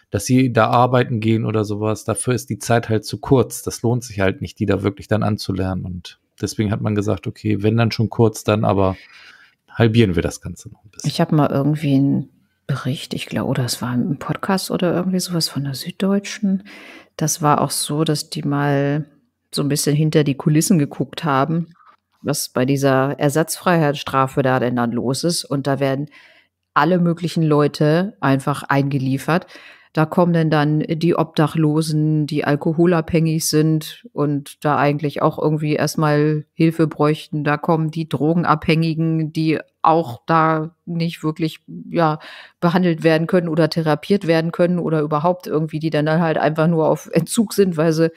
dass sie da arbeiten gehen oder sowas. Dafür ist die Zeit halt zu kurz. Das lohnt sich halt nicht, die da wirklich dann anzulernen. Und deswegen hat man gesagt, okay, wenn dann schon kurz, dann aber halbieren wir das Ganze noch ein bisschen. Ich habe mal irgendwie ein Bericht, ich glaube, oder es war ein Podcast oder irgendwie sowas von der Süddeutschen. Das war auch so, dass die mal so ein bisschen hinter die Kulissen geguckt haben, was bei dieser Ersatzfreiheitsstrafe da denn dann los ist. Und da werden alle möglichen Leute einfach eingeliefert. Da kommen denn dann die Obdachlosen, die alkoholabhängig sind und da eigentlich auch irgendwie erstmal Hilfe bräuchten. Da kommen die Drogenabhängigen, die auch da nicht wirklich ja, behandelt werden können oder therapiert werden können oder überhaupt irgendwie, die dann halt einfach nur auf Entzug sind, weil sie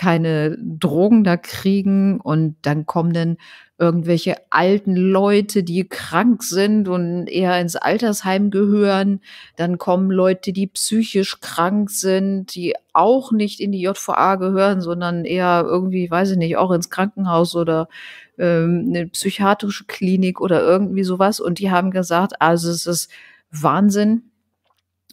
keine Drogen da kriegen und dann kommen dann irgendwelche alten Leute, die krank sind und eher ins Altersheim gehören. Dann kommen Leute, die psychisch krank sind, die auch nicht in die JVA gehören, sondern eher irgendwie, weiß ich nicht, auch ins Krankenhaus oder ähm, eine psychiatrische Klinik oder irgendwie sowas. Und die haben gesagt, also es ist Wahnsinn,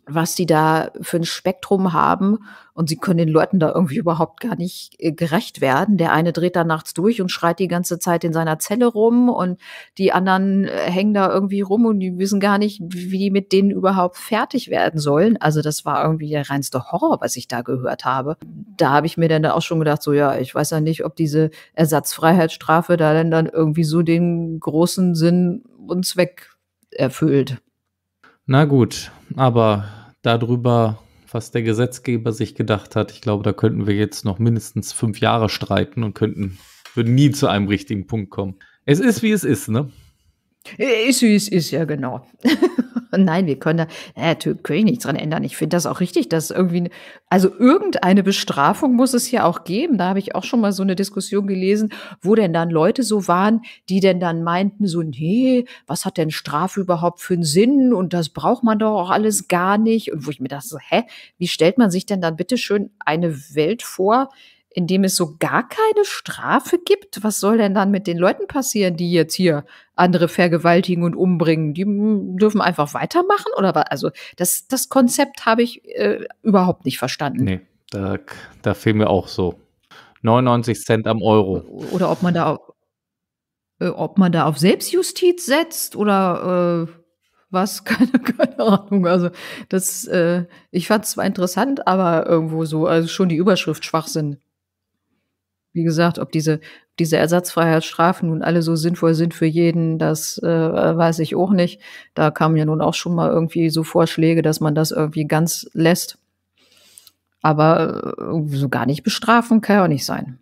was die da für ein Spektrum haben. Und sie können den Leuten da irgendwie überhaupt gar nicht äh, gerecht werden. Der eine dreht da nachts durch und schreit die ganze Zeit in seiner Zelle rum und die anderen äh, hängen da irgendwie rum und die wissen gar nicht, wie die mit denen überhaupt fertig werden sollen. Also das war irgendwie der reinste Horror, was ich da gehört habe. Da habe ich mir dann auch schon gedacht, so ja, ich weiß ja nicht, ob diese Ersatzfreiheitsstrafe da dann, dann irgendwie so den großen Sinn und Zweck erfüllt. Na gut, aber darüber, was der Gesetzgeber sich gedacht hat, ich glaube, da könnten wir jetzt noch mindestens fünf Jahre streiten und könnten würden nie zu einem richtigen Punkt kommen. Es ist, wie es ist, ne? Äh, ist, wie es ist, ja, genau. Nein, wir können da äh, können nichts dran ändern. Ich finde das auch richtig, dass irgendwie, also irgendeine Bestrafung muss es hier auch geben. Da habe ich auch schon mal so eine Diskussion gelesen, wo denn dann Leute so waren, die denn dann meinten, so, nee, was hat denn Strafe überhaupt für einen Sinn? Und das braucht man doch auch alles gar nicht. Und wo ich mir dachte, so, hä, wie stellt man sich denn dann bitte schön eine Welt vor, in dem es so gar keine Strafe gibt? Was soll denn dann mit den Leuten passieren, die jetzt hier andere vergewaltigen und umbringen? Die dürfen einfach weitermachen oder was? Also das, das Konzept habe ich äh, überhaupt nicht verstanden. Nee, da, da fehlen mir auch so 99 Cent am Euro. Oder ob man da, äh, ob man da auf Selbstjustiz setzt oder äh, was, keine, keine Ahnung. Also das, äh, ich fand es zwar interessant, aber irgendwo so, also schon die Überschrift Schwachsinn wie gesagt, ob diese, diese Ersatzfreiheitsstrafen nun alle so sinnvoll sind für jeden, das äh, weiß ich auch nicht. Da kamen ja nun auch schon mal irgendwie so Vorschläge, dass man das irgendwie ganz lässt. Aber äh, so gar nicht bestrafen kann ja auch nicht sein.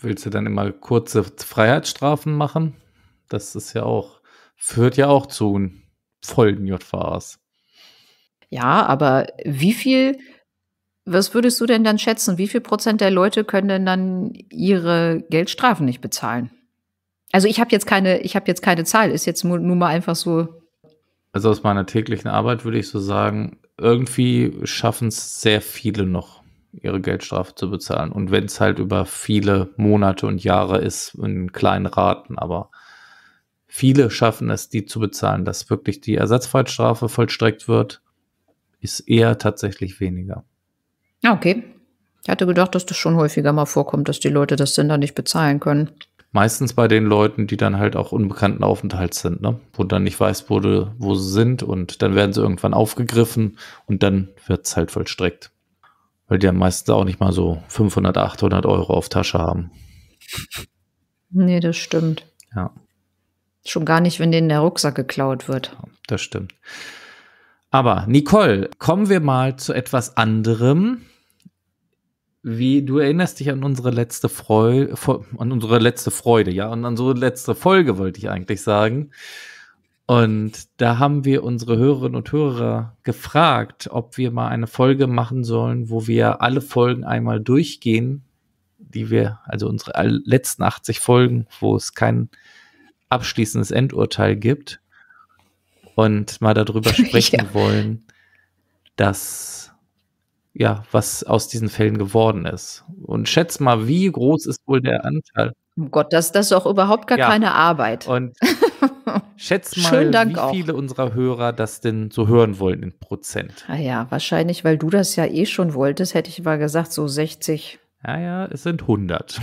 Willst du dann immer kurze Freiheitsstrafen machen? Das ist ja auch, führt ja auch zu vollen JVAs. Ja, aber wie viel was würdest du denn dann schätzen? Wie viel Prozent der Leute können denn dann ihre Geldstrafen nicht bezahlen? Also ich habe jetzt keine, ich habe jetzt keine Zahl, ist jetzt nur, nur mal einfach so. Also aus meiner täglichen Arbeit würde ich so sagen, irgendwie schaffen es sehr viele noch, ihre Geldstrafe zu bezahlen. Und wenn es halt über viele Monate und Jahre ist, in kleinen Raten, aber viele schaffen es, die zu bezahlen. Dass wirklich die Ersatzfreiheitsstrafe vollstreckt wird, ist eher tatsächlich weniger. Ah, okay. Ich hatte gedacht, dass das schon häufiger mal vorkommt, dass die Leute das Sender nicht bezahlen können. Meistens bei den Leuten, die dann halt auch unbekannten Aufenthalts sind, ne? wo dann nicht weiß, wurde, wo sie sind und dann werden sie irgendwann aufgegriffen und dann wird es halt vollstreckt. Weil die dann meistens auch nicht mal so 500, 800 Euro auf Tasche haben. Nee, das stimmt. Ja. Schon gar nicht, wenn denen der Rucksack geklaut wird. Ja, das stimmt. Aber Nicole, kommen wir mal zu etwas anderem. Wie du erinnerst dich an unsere letzte Freude, an unsere letzte Freude, ja, und an unsere letzte Folge wollte ich eigentlich sagen. Und da haben wir unsere Hörerinnen und Hörer gefragt, ob wir mal eine Folge machen sollen, wo wir alle Folgen einmal durchgehen, die wir, also unsere letzten 80 Folgen, wo es kein abschließendes Endurteil gibt und mal darüber sprechen ja. wollen, dass ja, was aus diesen Fällen geworden ist. Und schätz mal, wie groß ist wohl der Anteil? Oh Gott, das, das ist auch überhaupt gar ja. keine Arbeit. Und schätz mal, wie auch. viele unserer Hörer das denn so hören wollen in Prozent. Ah ja, wahrscheinlich, weil du das ja eh schon wolltest, hätte ich mal gesagt, so 60. Ja, ja, es sind 100.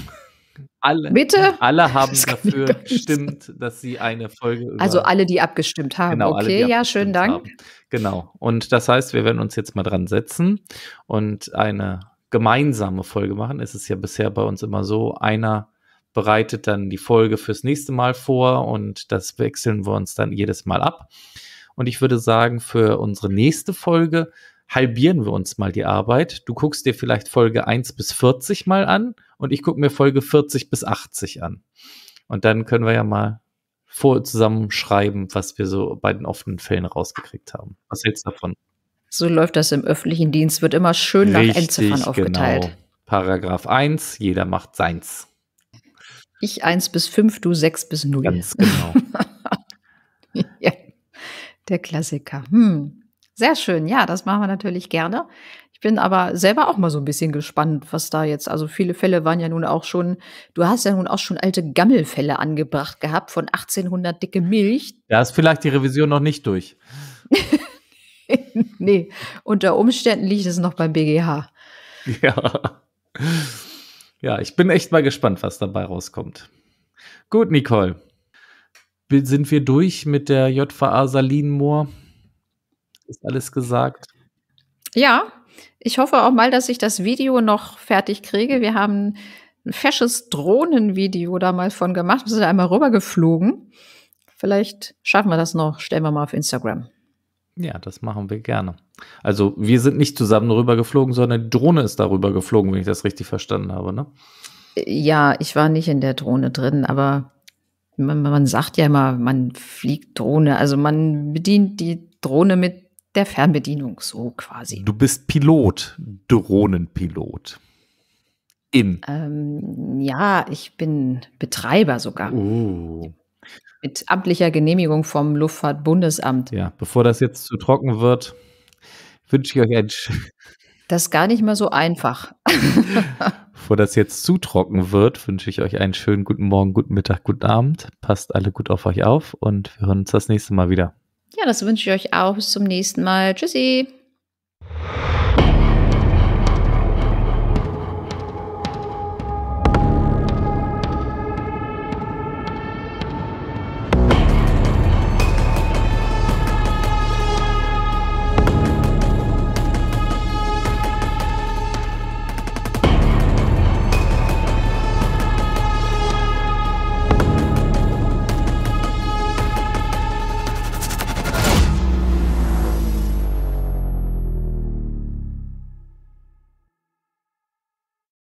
Alle, Bitte? Alle haben dafür gestimmt, dass sie eine Folge. Also über also alle, die abgestimmt haben. Genau, okay, alle, ja, schönen Dank. Haben. Genau. Und das heißt, wir werden uns jetzt mal dran setzen und eine gemeinsame Folge machen. Es ist ja bisher bei uns immer so, einer bereitet dann die Folge fürs nächste Mal vor und das wechseln wir uns dann jedes Mal ab. Und ich würde sagen, für unsere nächste Folge halbieren wir uns mal die Arbeit. Du guckst dir vielleicht Folge 1 bis 40 mal an und ich gucke mir Folge 40 bis 80 an. Und dann können wir ja mal vor zusammenschreiben, was wir so bei den offenen Fällen rausgekriegt haben. Was hältst du davon? So läuft das im öffentlichen Dienst, wird immer schön nach Richtig, Endziffern genau. aufgeteilt. Genau. Paragraph 1, jeder macht seins. Ich 1 bis 5, du 6 bis 0. Ganz genau. ja, der Klassiker. Hm. Sehr schön, ja, das machen wir natürlich gerne. Ich bin aber selber auch mal so ein bisschen gespannt, was da jetzt, also viele Fälle waren ja nun auch schon, du hast ja nun auch schon alte Gammelfälle angebracht gehabt von 1800 dicke Milch. Da ist vielleicht die Revision noch nicht durch. nee, unter Umständen liegt es noch beim BGH. Ja. Ja, ich bin echt mal gespannt, was dabei rauskommt. Gut, Nicole. Sind wir durch mit der JVA Salinmoor? Ist alles gesagt? Ja, ich hoffe auch mal, dass ich das Video noch fertig kriege. Wir haben ein fesches Drohnenvideo da mal von gemacht. Wir sind einmal rübergeflogen. Vielleicht schaffen wir das noch. Stellen wir mal auf Instagram. Ja, das machen wir gerne. Also wir sind nicht zusammen rübergeflogen, sondern die Drohne ist darüber geflogen, wenn ich das richtig verstanden habe, ne? Ja, ich war nicht in der Drohne drin, aber man, man sagt ja immer, man fliegt Drohne. Also man bedient die Drohne mit der Fernbedienung, so quasi. Du bist Pilot, Drohnenpilot. In. Ähm, ja, ich bin Betreiber sogar. Oh. Mit amtlicher Genehmigung vom Luftfahrtbundesamt. Ja, bevor das jetzt zu trocken wird, wünsche ich euch ein. Das ist gar nicht mal so einfach. Bevor das jetzt zu trocken wird, wünsche ich euch einen schönen guten Morgen, guten Mittag, guten Abend. Passt alle gut auf euch auf und wir hören uns das nächste Mal wieder. Ja, das wünsche ich euch auch. Bis zum nächsten Mal. Tschüssi.